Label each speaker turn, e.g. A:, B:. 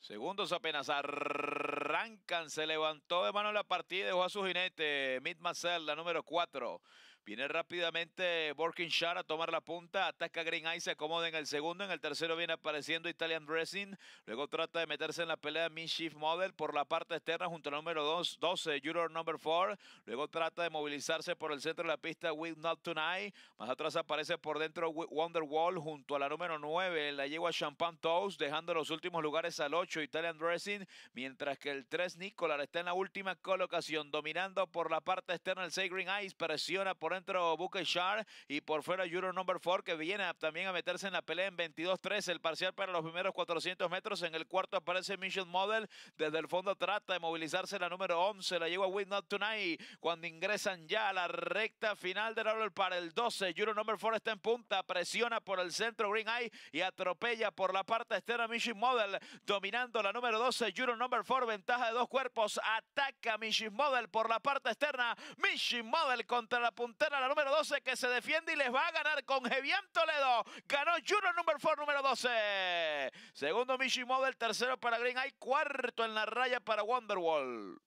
A: Segundos apenas arrancan, se levantó de mano la partida, dejó a su jinete, Mid Marcel, la número 4. Viene rápidamente Borkinshar a tomar la punta. Ataca Green Eyes se acomoda en el segundo. En el tercero viene apareciendo Italian Dressing. Luego trata de meterse en la pelea Mischief Model por la parte externa junto al número 12, Juror Number 4. Luego trata de movilizarse por el centro de la pista With Not Tonight. Más atrás aparece por dentro Wonder Wall junto a la número 9, la yegua Champagne Toast, dejando los últimos lugares al 8, Italian Dressing. Mientras que el 3, Nicolar, está en la última colocación, dominando por la parte externa el 6, Green Eyes. Presiona por por dentro y por fuera Juro Number 4 que viene también a meterse en la pelea en 22-13. El parcial para los primeros 400 metros. En el cuarto aparece Mission Model. Desde el fondo trata de movilizarse la número 11. La lleva a Not Tonight cuando ingresan ya a la recta final del árbol para el 12. Juro Number 4 está en punta. Presiona por el centro Green Eye y atropella por la parte externa Mission Model. Dominando la número 12. Juro Number 4. Ventaja de dos cuerpos. Ataca Mission Model por la parte externa. Mission Model contra la punta a la número 12, que se defiende y les va a ganar con Jevian Toledo. Ganó Juno, número 4, número 12. Segundo Mishimoto, el tercero para Green Hay cuarto en la raya para Wonderwall.